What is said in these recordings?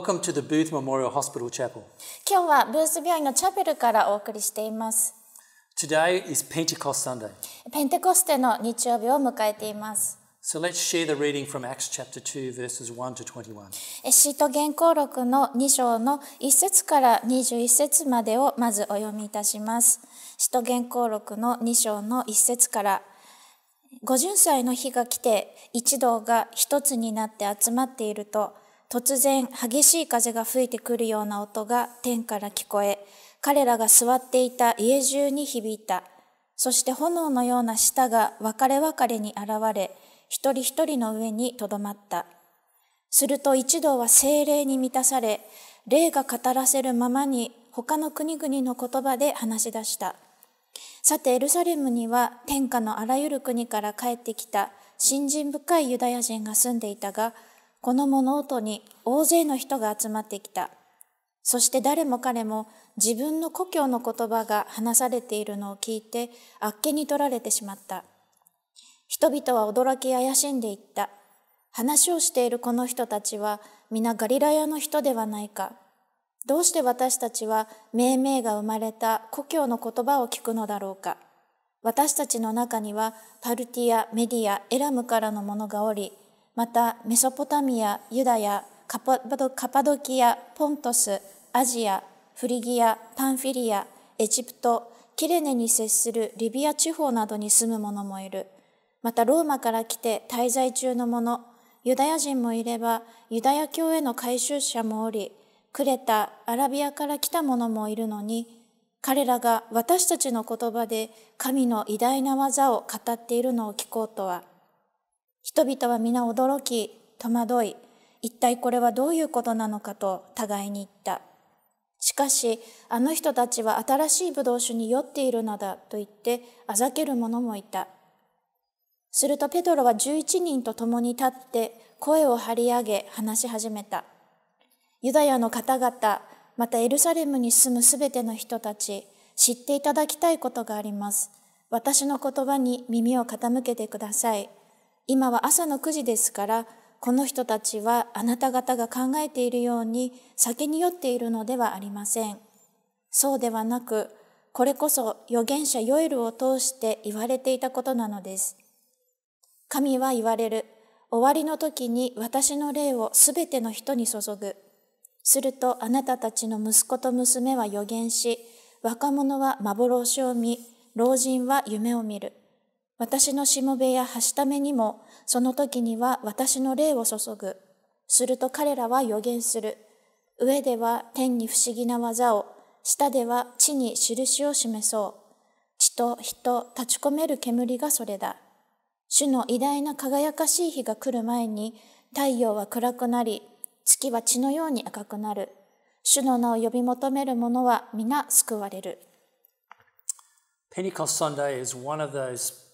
Welcome to the Booth Memorial Hospital Chapel. 今日はブース病院のチャペルからお送りしています。Today is Pentecost Sunday. ペンテコステの日曜日を迎えています。So let's share the reading from Acts chapter 2 verses 1 to 21. 使徒原稿録の2章の1節から21節までをまずお読みいたします。使徒原稿録の2章の1節から50歳の日が来て一同が一つになって集まっていると突然激しい風が吹いてくるような音が天から聞こえ、彼らが座っていた家中に響いた。そして炎のような舌が別れ別れに現れ、一人一人の上にとどまった。すると一同は精霊に満たされ、霊が語らせるままに他の国々の言葉で話し出した。さてエルサレムには天下のあらゆる国から帰ってきた信心深いユダヤ人が住んでいたが、この物音に大勢の人が集まってきた。そして誰も彼も自分の故郷の言葉が話されているのを聞いてあっけに取られてしまった。人々は驚き怪しんでいった。話をしているこの人たちは皆ガリラヤの人ではないか。どうして私たちは命名が生まれた故郷の言葉を聞くのだろうか。私たちの中にはパルティア、メディア、エラムからのものがおり、またメソポタミアユダヤカパドキアポントスアジアフリギアパンフィリアエジプトキレネに接するリビア地方などに住む者もいるまたローマから来て滞在中の者ユダヤ人もいればユダヤ教への改宗者もおりクレタアラビアから来た者もいるのに彼らが私たちの言葉で神の偉大な技を語っているのを聞こうとは人々は皆驚き、戸惑い、一体これはどういうことなのかと互いに言った。しかし、あの人たちは新しいドウ酒に酔っているのだと言って、あざける者もいた。するとペトロは11人と共に立って声を張り上げ話し始めた。ユダヤの方々、またエルサレムに住むすべての人たち、知っていただきたいことがあります。私の言葉に耳を傾けてください。今は朝の9時ですからこの人たちはあなた方が考えているように酒に酔っているのではありません。そうではなく、これこそ預言者ヨエルを通して言われていたことなのです。神は言われる。終わりの時に私の霊をすべての人に注ぐ。するとあなたたちの息子と娘は預言し、若者は幻を見、老人は夢を見る。私のしもべやはしためにも、その時には私の霊を注ぐ。すると彼らは予言する。上では天に不思議な技を、下では地に印を示そう。地と人立ち込める煙がそれだ。主の偉大な輝かしい日が来る前に、太陽は暗くなり、月は血のように赤くなる。主の名を呼び求める者は皆救われる。Pentecost Sunday is one of those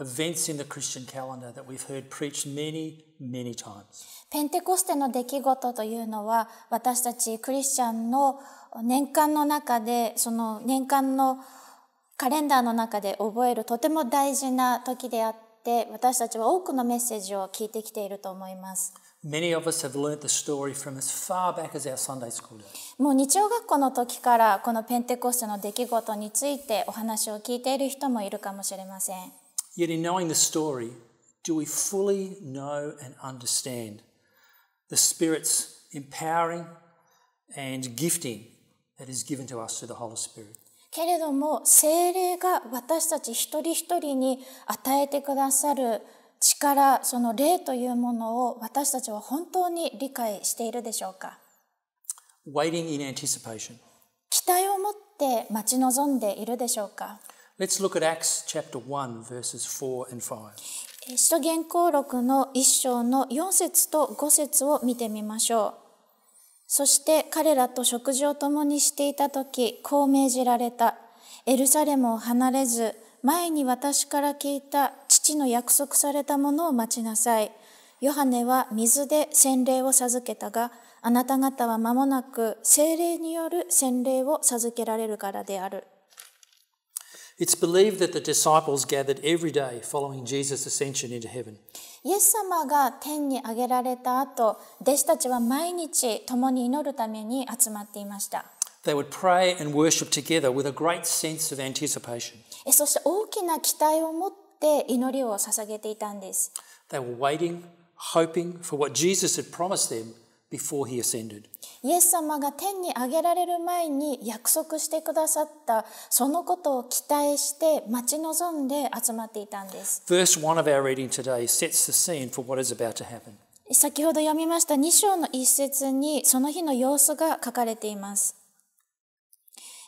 events in the Christian calendar that we've heard preached many, many times. ペンテコステの出来事というのは私たちクリスチャンの年間の中でその年間のカレンダーの中で覚えるとても大事な時であって私たちは多くのメッセージを聞いてきていると思います。もう日曜学校の時からこのペンテコステの出来事についてお話を聞いている人もいるかもしれません。Yet, in knowing the story, do we fully know and understand the Spirit's empowering and gifting that is given to us through the Holy Spirit? けれども聖霊が私たち一人一人に与えてくださる力その霊というものを私たちは本当に理解しているでしょうか Waiting in anticipation. 期待を持って待ち望んでいるでしょうか Let's look at Acts chapter 1, verses 4 and 5. 使徒原稿録の1章の4節と5節を見てみましょう。そして彼らと食事を共にしていた時、こう命じられた。エルサレムを離れず、前に私から聞いた父の約束されたものを待ちなさい。ヨハネは水で洗礼を授けたが、あなた方は間もなく精霊による洗礼を授けられるからである。It's believed that the disciples gathered every day following Jesus' ascension into heaven. イエス様が天に上げられた後、弟子たちは毎日共に祈るために集まっていました。They would pray and worship together with a great sense of anticipation. そして大きな期待を持って祈りを捧げていたんです。They were waiting, hoping for what Jesus had promised them before he ascended. イエス様が天に上げられる前に約束してくださったそのことを期待して待ち望んで集まっていたんです。先ほど読みました2章の一節にその日の様子が書かれています。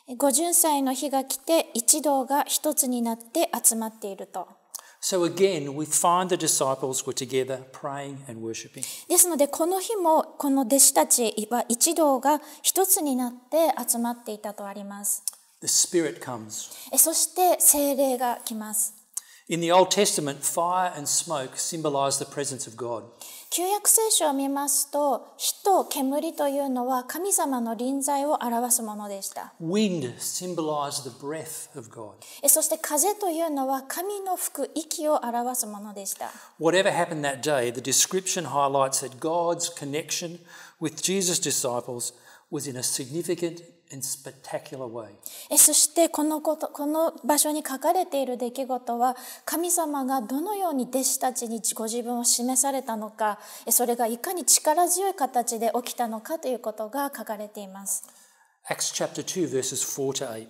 50歳の日が来て一同が一つになって集まっていると。So again, we find the disciples were together praying and worshiping. p ですので、この日もこの弟子たちは一同が一つになって集まっていたとあります。The Spirit comes. そして聖霊が来ます。In the Old Testament, fire and smoke symbolize the presence of God. 旧約聖書を見ますと、火と煙というのは神様の臨在を表すものでした。Wind symbolized the breath of God. そして風というのは神の吹く息を表すものでした。Whatever happened that day, the description highlights that God's connection with Jesus' disciples was in a significant そしてこのことこの場所に書かれている出来事は神様がどのように弟子たちにご自分を示されたのかそれがいかに力強い形で起きたのかということが書かれています。2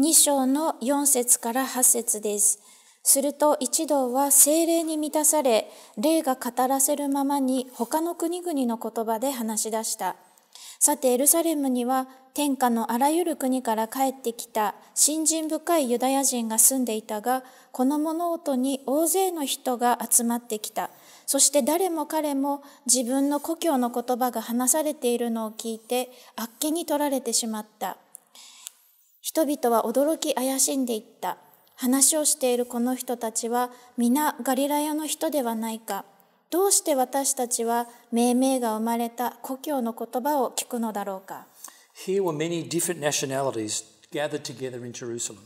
2章の4節から8節です。すると一同は精霊に満たされ、霊が語らせるままに他の国々の言葉で話し出した。さてエルサレムには天下のあらゆる国から帰ってきた信心深いユダヤ人が住んでいたがこの物音に大勢の人が集まってきたそして誰も彼も自分の故郷の言葉が話されているのを聞いてあっけに取られてしまった人々は驚き怪しんでいった話をしているこの人たちは皆ガリラヤの人ではないかどうして私たちは命名が生まれた故郷の言葉を聞くのだろうか Here were many different nationalities gathered together in Jerusalem.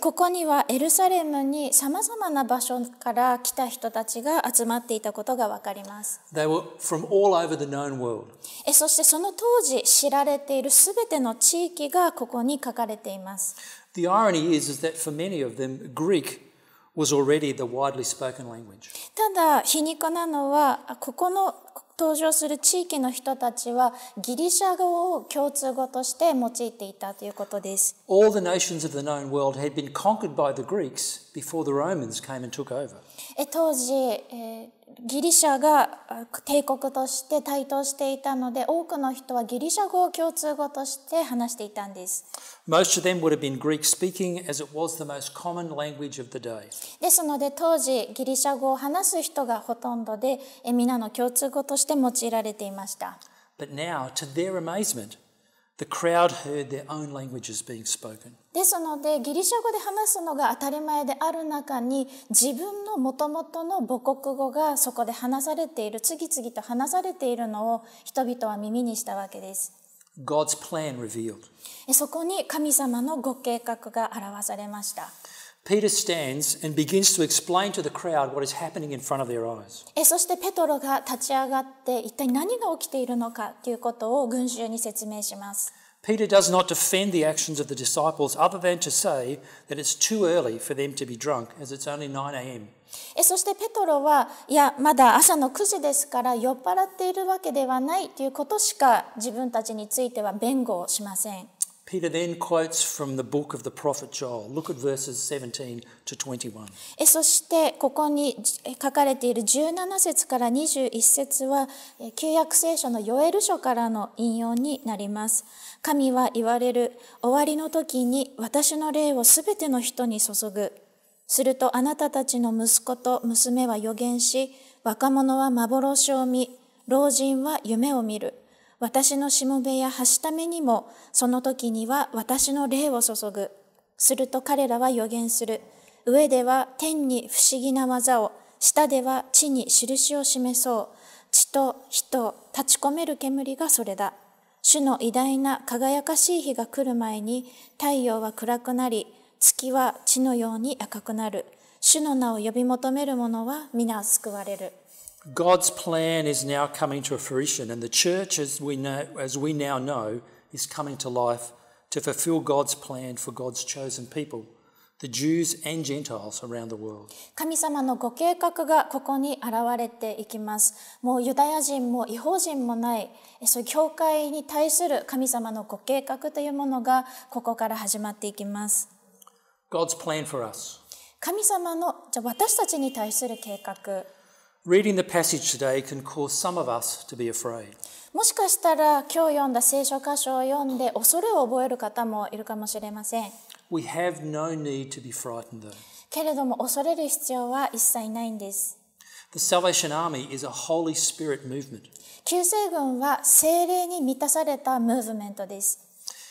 ここにはエルサレムにさまざまな場所から来た人たちが集まっていたことがわかります。They were from all over the known world. そしてその当時知られているすべての地域がここに書かれています。The irony is, is that for many of them, Greek was already the widely spoken language. ただ、皮肉なのは、ここの登場する地域の人たちはギリシャ語を共通語として用いていたということです。All the nations of the known world had been conquered by the Greeks before the Romans came and took over. 当時、えー、ギリシャが帝国として台頭していたので、多くの人はギリシャ語を共通語として話していたんです。Most of them would have been Greek speaking as it was the most common language of the day. ですので当時ギリシャ語を話す人がほとんどで、えー、皆の共通語として用いられていました。But now, to their amazement, the crowd heard their own languages being spoken. ですので、ギリシャ語で話すのが当たり前である中に、自分のもともとの母国語がそこで話されている、次々と話されているのを人々は耳にしたわけです。God's plan revealed. そこに神様のご計画が表されました。Peter stands and begins to explain to the crowd what is happening in front of their eyes. えそしてペトロが立ち上がって一体何が起きているのかということを群衆に説明します。Peter does not defend the actions of the disciples other than to say that it's too early for them to be drunk as it's only 9 a.m. えそしてペトロはいやまだ朝の9時ですから酔っ払っているわけではないということしか自分たちについては弁護をしません。そしてここに書かれている17節から21節は旧約聖書のヨエル書からの引用になります。神は言われる終わりの時に私の霊をすべての人に注ぐ。するとあなたたちの息子と娘は予言し、若者は幻を見、老人は夢を見る。私のしもべやはしためにも、その時には私の霊を注ぐ。すると彼らは予言する。上では天に不思議な技を、下では地に印を示そう。地と火と立ち込める煙がそれだ。主の偉大な輝かしい日が来る前に、太陽は暗くなり、月は地のように赤くなる。主の名を呼び求める者は皆救われる。God's plan is now coming to fruition, and the church, as we, know, as we now know, is coming to life to fulfill God's plan for God's chosen people. The Jews and Gentiles around the world. 神様のご計画がここに現れていきます。もうユダヤ人も違法人もない、そういう教会に対する神様のご計画というものがここから始まっていきます。God's plan for us. 神様のじゃ私たちに対する計画。Reading the passage today can cause some of us to be afraid. もしかしたら今日読んだ聖書箇所を読んで恐れを覚える方もいるかもしれません。We have no need to be frightened though. けれども恐れる必要は一切ないんです。The Salvation Army is a Holy Spirit movement. 救世軍は精霊に満たされたムーブメントです。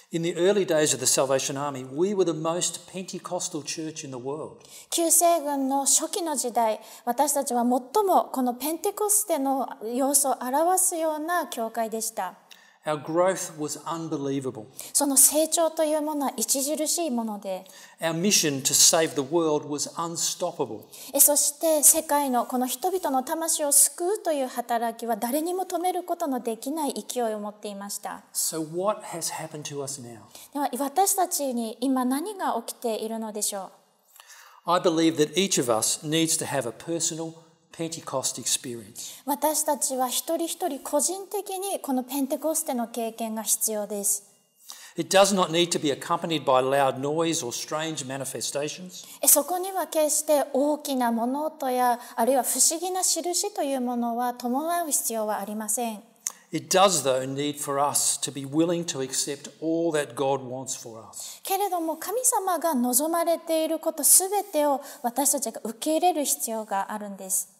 In the early days of the Salvation Army, we were the most Pentecostal church in the world. 旧西軍の初期の時代、私たちは最もこのペンテコステの様子を表すような教会でした。Our growth was unbelievable. その成長というものは著しいもので、Our mission to save the world was unstoppable. そして世界のこの人々の魂を救うという働きは誰にも止めることのできない勢いを持っていました。So what has happened to us now? では私たちに今何が起きているのでしょう I believe that each of us needs to have a personal 私たちは一人一人個人的にこのペンテコステの経験が必要です。そこには決して大きな物音やあるいは不思議な印というものは伴う必要はありません。It does, though, need for us to be willing to accept all that God wants for us. けれども、神様が望まれていることすべてを私たちが受け入れる必要があるんです。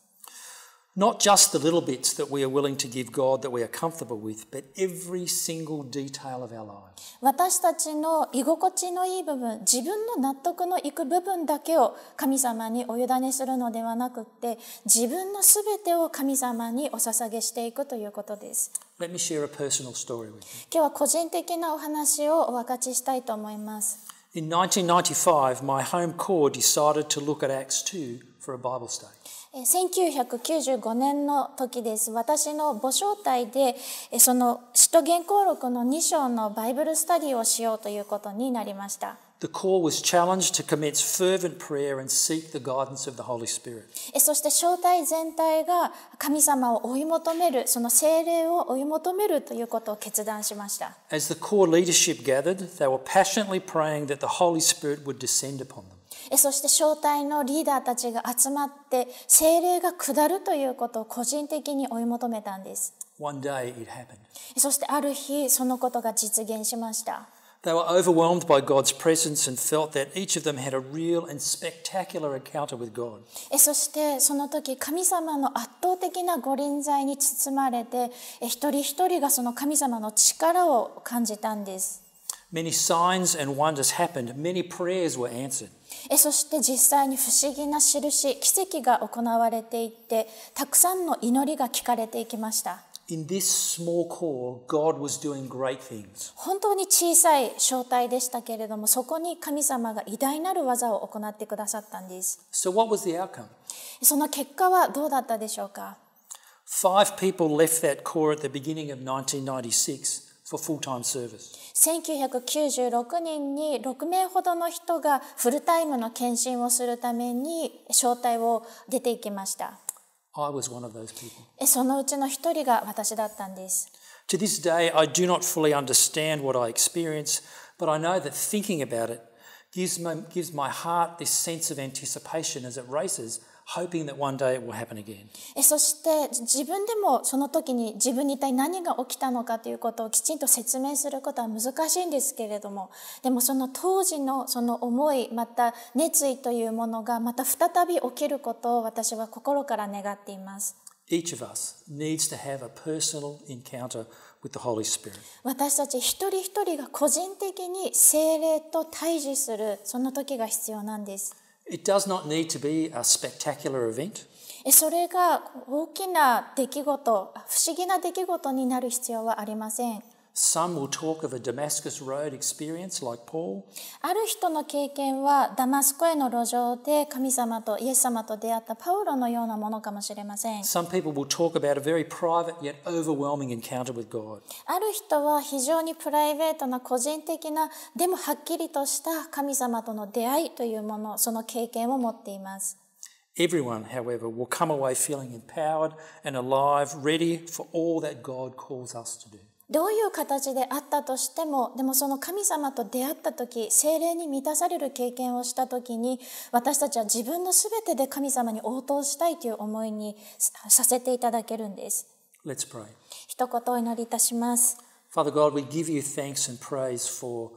Not just the little bits that we are willing to give God that we are comfortable with, but every single detail of our lives. 私たちの居心地のいい部分、自分の納得のいく部分だけを神様にお委ねするのではなくって、自分のすべてを神様にお捧げしていくということです。Let me share a personal story with you. 今日は個人的なお話をお分かちしたいと思います。In 1995, my home core decided to look at Acts 2 for a Bible study. 1995年の時です私の母招待でその使徒原稿録の2章のバイブルスタディをしようということになりました。The call was challenged to commence fervent prayer and seek the guidance of the Holy Spirit. そして正体全体が神様を追い求める、その聖霊を追い求めるということを決断しました。As the core leadership gathered, they were passionately praying that the Holy Spirit would descend upon them. そして招待のリーダーたちが集まって精霊が下るということを個人的に追い求めたんです。One day it happened. そしてある日そのことが実現しました。They were overwhelmed by God's presence and felt that each of them had a real and spectacular encounter with God. そしてその時神様の圧倒的なご臨在に包まれて一人一人がその神様の力を感じたんです。Many signs and wonders happened. Many prayers were answered. えそして実際に不思議な印奇跡が行われていってたくさんの祈りが聞かれていきました本当に小さい正体でしたけれども、そこに神様が偉大なる技を行ってくださったんです。So、what was the outcome? その結果はどうだったでしょうか ?5 people left that core at the beginning of 1996. for full-time service. 1996年に6名ほどの人がフルタイムの献身をするために招待を出ていきました。I was one of those people. そのうちの一人が私だったんです。To this day, I do not fully understand what I experience, but I know that thinking about it gives my, gives my heart this sense of anticipation as it races hoping that one day it will happen again. そして自分でもその時に自分に一体何が起きたのかということをきちんと説明することは難しいんですけれどもでもその当時のその思いまた熱意というものがまた再び起きることを私は心から願っています。Each of us needs to have a personal encounter with the Holy Spirit. 私たち一人一人が個人的に精霊と対峙するその時が必要なんです。It does not need to be a spectacular event. それが大きな出来事、不思議な出来事になる必要はありません。Some will talk of a Damascus Road experience like Paul. ある人の経験はダマスコへの路上で神様とイエス様と出会ったパウロのようなものかもしれません。p r i v a t e yet overwhelming encounter with God. ある人は非常にプライベートな個人的なでもはっきりとした神様との出会いというもの、その経験を持っています。Everyone, however, will come away feeling empowered and alive, ready for all that God calls us to do. どういう形であったとしてもでもその神様と出会った時精霊に満たされる経験をした時に私たちは自分の全てで神様に応答したいという思いにさせていただけるんです。l e s pray. 一言お祈りいたします。Father God, we give you thanks and praise for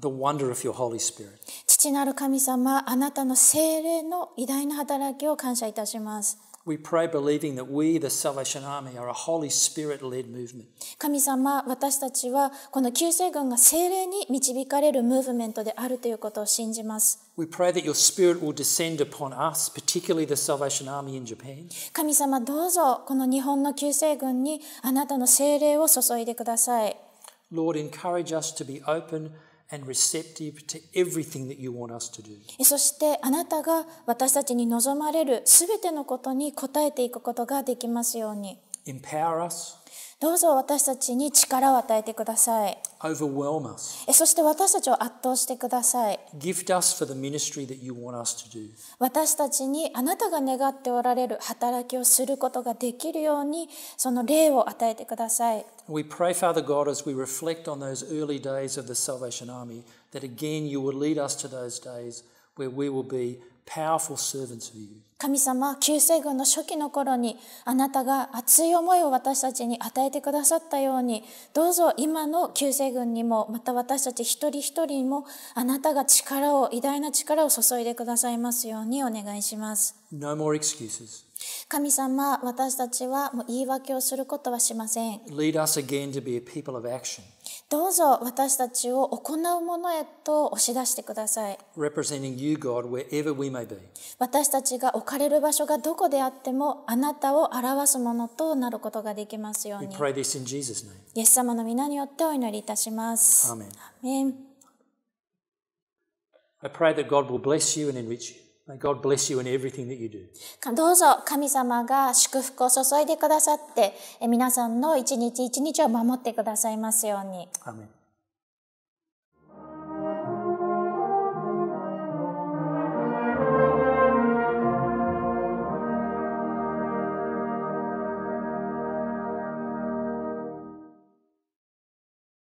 the wonder of your Holy Spirit. 父なる神様、あなたの精霊の偉大な働きを感謝いたします。We pray believing that we, the Salvation Army, are a Holy Spirit led movement. 神様、私たちはこの救世軍が精霊に導かれるムーブメントであるということを信じます。We pray that your spirit will descend upon us, particularly the Salvation Army in Japan. 神様、どうぞこの日本の救世軍にあなたの精霊を注いでください。Lord, encourage us to be open and receptive to everything that you want us to do. そしてあなたが私たちに望まれるすべてのことに応えていくことができますように。Empower us. どうぞ私たちに力を与えてください。Overwhelm us. そして私たちを圧倒してください。Gift us for the ministry that you want us to do. 私たちにあなたが願っておられる働きをすることができるように、その例を与えてください。We pray, Father God, as we reflect on those early days of the Salvation Army, that again you will lead us to those days where we will be powerful servants of you. 神様救世軍の初期の頃にあなたが熱い思いを私たちに与えてくださったようにどうぞ今の救世軍にもまた私たち一人一人にもあなたが力を偉大な力を注いでくださいますようにお願いします。No、神様私たちはもう言い訳をすることはしません。Lead us again to be a people of action. どうぞ私たちを行うものへと押し出してください。You, God, 私たちが置かれる場所がどこであっても、あなたを表すものとなることができますように。イエス様の皆によってお祈りいたします。アメン。I どうぞ神様が祝福を注いでくださって、皆さんの一日一日を守ってくださいますように。アメン